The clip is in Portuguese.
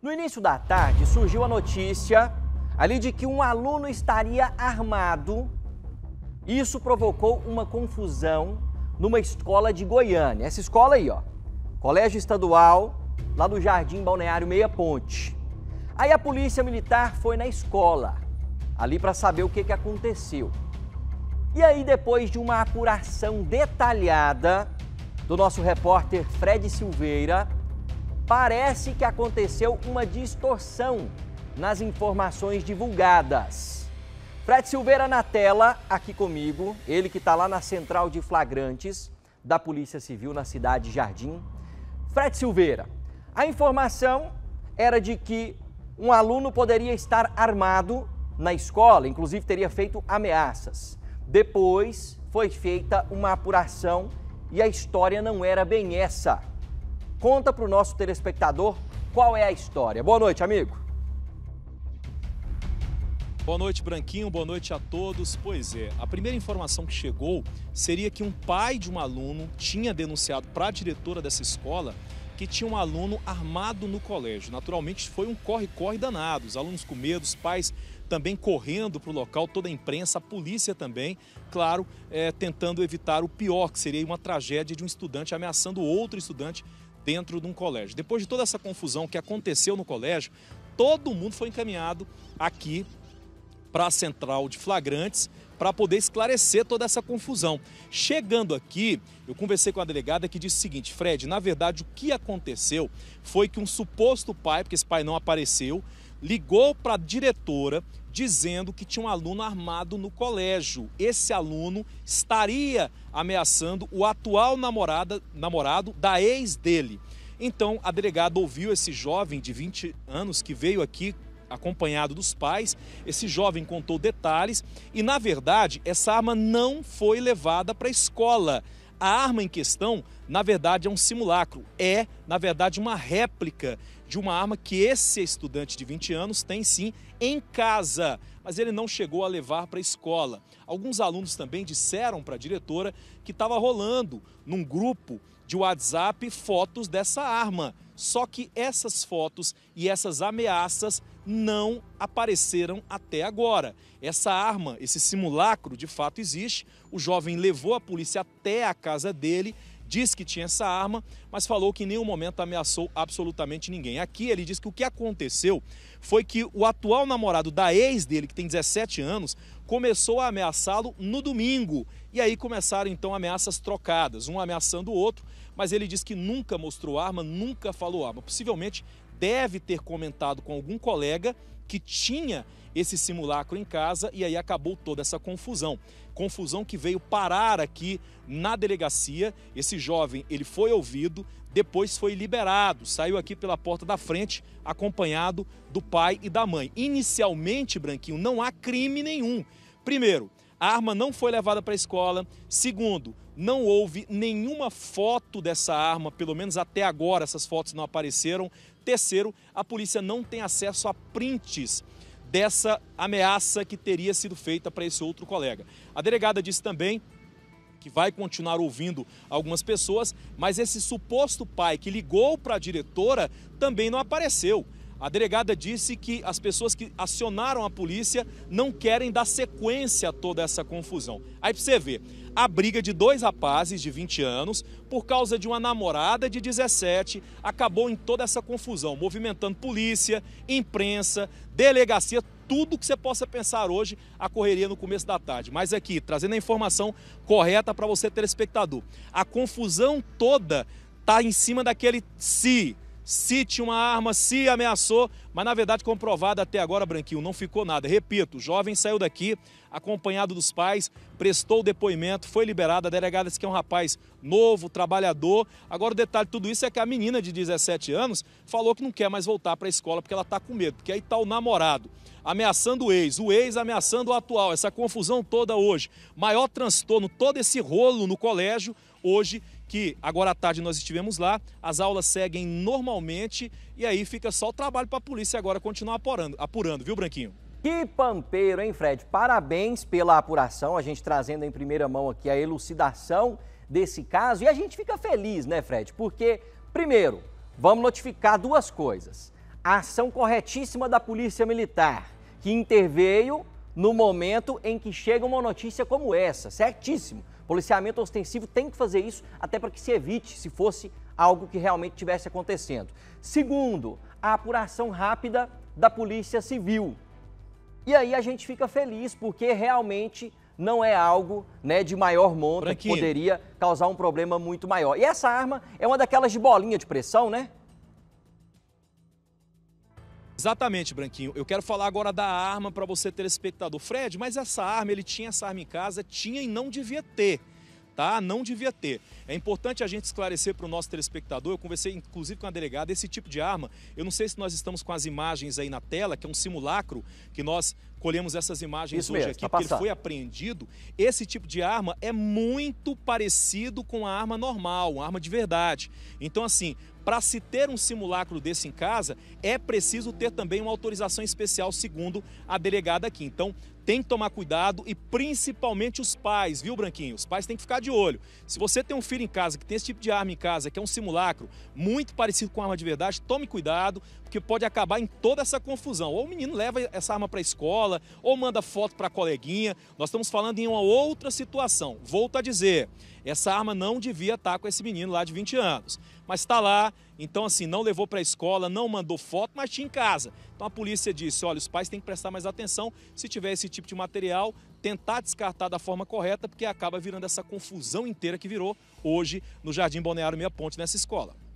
No início da tarde, surgiu a notícia ali de que um aluno estaria armado. Isso provocou uma confusão numa escola de Goiânia. Essa escola aí, ó. Colégio Estadual, lá do Jardim Balneário Meia Ponte. Aí a polícia militar foi na escola, ali para saber o que, que aconteceu. E aí, depois de uma apuração detalhada do nosso repórter Fred Silveira, parece que aconteceu uma distorção nas informações divulgadas. Fred Silveira na tela, aqui comigo, ele que está lá na central de flagrantes da Polícia Civil na cidade de Jardim. Fred Silveira, a informação era de que um aluno poderia estar armado na escola, inclusive teria feito ameaças. Depois foi feita uma apuração e a história não era bem essa conta para o nosso telespectador qual é a história. Boa noite, amigo. Boa noite, Branquinho. Boa noite a todos. Pois é, a primeira informação que chegou seria que um pai de um aluno tinha denunciado para a diretora dessa escola que tinha um aluno armado no colégio. Naturalmente, foi um corre-corre danado. Os alunos com medo, os pais também correndo para o local, toda a imprensa, a polícia também, claro, é, tentando evitar o pior, que seria uma tragédia de um estudante ameaçando outro estudante dentro de um colégio. Depois de toda essa confusão que aconteceu no colégio, todo mundo foi encaminhado aqui para a central de flagrantes para poder esclarecer toda essa confusão. Chegando aqui, eu conversei com a delegada que disse o seguinte: Fred, na verdade o que aconteceu foi que um suposto pai, porque esse pai não apareceu, ligou para a diretora dizendo que tinha um aluno armado no colégio. Esse aluno estaria ameaçando o atual namorada, namorado da ex dele. Então, a delegada ouviu esse jovem de 20 anos que veio aqui acompanhado dos pais. Esse jovem contou detalhes e, na verdade, essa arma não foi levada para a escola. A arma em questão, na verdade, é um simulacro, é, na verdade, uma réplica de uma arma que esse estudante de 20 anos tem sim em casa, mas ele não chegou a levar para a escola. Alguns alunos também disseram para a diretora que estava rolando num grupo de WhatsApp fotos dessa arma. Só que essas fotos e essas ameaças não apareceram até agora. Essa arma, esse simulacro, de fato existe. O jovem levou a polícia até a casa dele diz que tinha essa arma, mas falou que em nenhum momento ameaçou absolutamente ninguém. Aqui ele diz que o que aconteceu foi que o atual namorado da ex dele, que tem 17 anos, começou a ameaçá-lo no domingo. E aí começaram então ameaças trocadas, um ameaçando o outro, mas ele diz que nunca mostrou arma, nunca falou arma. Possivelmente deve ter comentado com algum colega que tinha esse simulacro em casa e aí acabou toda essa confusão. Confusão que veio parar aqui na delegacia. Esse jovem, ele foi ouvido, depois foi liberado, saiu aqui pela porta da frente acompanhado do pai e da mãe. Inicialmente, Branquinho, não há crime nenhum. Primeiro, a arma não foi levada para a escola. Segundo, não houve nenhuma foto dessa arma, pelo menos até agora essas fotos não apareceram. Terceiro, a polícia não tem acesso a prints dessa ameaça que teria sido feita para esse outro colega. A delegada disse também que vai continuar ouvindo algumas pessoas, mas esse suposto pai que ligou para a diretora também não apareceu. A delegada disse que as pessoas que acionaram a polícia não querem dar sequência a toda essa confusão. Aí pra você ver, a briga de dois rapazes de 20 anos, por causa de uma namorada de 17, acabou em toda essa confusão, movimentando polícia, imprensa, delegacia, tudo que você possa pensar hoje, a correria no começo da tarde. Mas aqui, trazendo a informação correta para você, telespectador. A confusão toda está em cima daquele se. Si cite uma arma, se ameaçou, mas na verdade comprovado até agora, Branquinho, não ficou nada. Repito, o jovem saiu daqui acompanhado dos pais, prestou o depoimento, foi liberado. A delegada disse que é um rapaz novo, trabalhador. Agora o detalhe de tudo isso é que a menina de 17 anos falou que não quer mais voltar para a escola porque ela está com medo, porque aí está o namorado ameaçando o ex, o ex ameaçando o atual, essa confusão toda hoje. Maior transtorno, todo esse rolo no colégio hoje que agora à tarde nós estivemos lá, as aulas seguem normalmente e aí fica só o trabalho para a polícia agora continuar apurando, apurando, viu, Branquinho? Que pampeiro, hein, Fred? Parabéns pela apuração, a gente trazendo em primeira mão aqui a elucidação desse caso e a gente fica feliz, né, Fred? Porque, primeiro, vamos notificar duas coisas. A ação corretíssima da Polícia Militar, que interveio no momento em que chega uma notícia como essa. Certíssimo. Policiamento ostensivo tem que fazer isso até para que se evite se fosse algo que realmente tivesse acontecendo. Segundo, a apuração rápida da Polícia Civil. E aí a gente fica feliz porque realmente não é algo né, de maior monta que poderia causar um problema muito maior. E essa arma é uma daquelas de bolinha de pressão, né? Exatamente, Branquinho. Eu quero falar agora da arma para você, telespectador. Fred, mas essa arma, ele tinha essa arma em casa? Tinha e não devia ter tá? Não devia ter. É importante a gente esclarecer para o nosso telespectador, eu conversei inclusive com a delegada, esse tipo de arma, eu não sei se nós estamos com as imagens aí na tela, que é um simulacro, que nós colhemos essas imagens Isso hoje mesmo, aqui, tá porque ele foi apreendido. Esse tipo de arma é muito parecido com a arma normal, uma arma de verdade. Então, assim, para se ter um simulacro desse em casa, é preciso ter também uma autorização especial, segundo a delegada aqui. Então, tem que tomar cuidado e principalmente os pais, viu, Branquinho? Os pais têm que ficar de olho. Se você tem um filho em casa que tem esse tipo de arma em casa, que é um simulacro, muito parecido com arma de verdade, tome cuidado, que pode acabar em toda essa confusão. Ou o menino leva essa arma para a escola, ou manda foto para a coleguinha. Nós estamos falando em uma outra situação. Volto a dizer, essa arma não devia estar tá com esse menino lá de 20 anos. Mas está lá, então assim, não levou para a escola, não mandou foto, mas tinha em casa. Então a polícia disse, olha, os pais têm que prestar mais atenção se tiver esse tipo de material, tentar descartar da forma correta, porque acaba virando essa confusão inteira que virou hoje no Jardim Balneário Meia Ponte, nessa escola.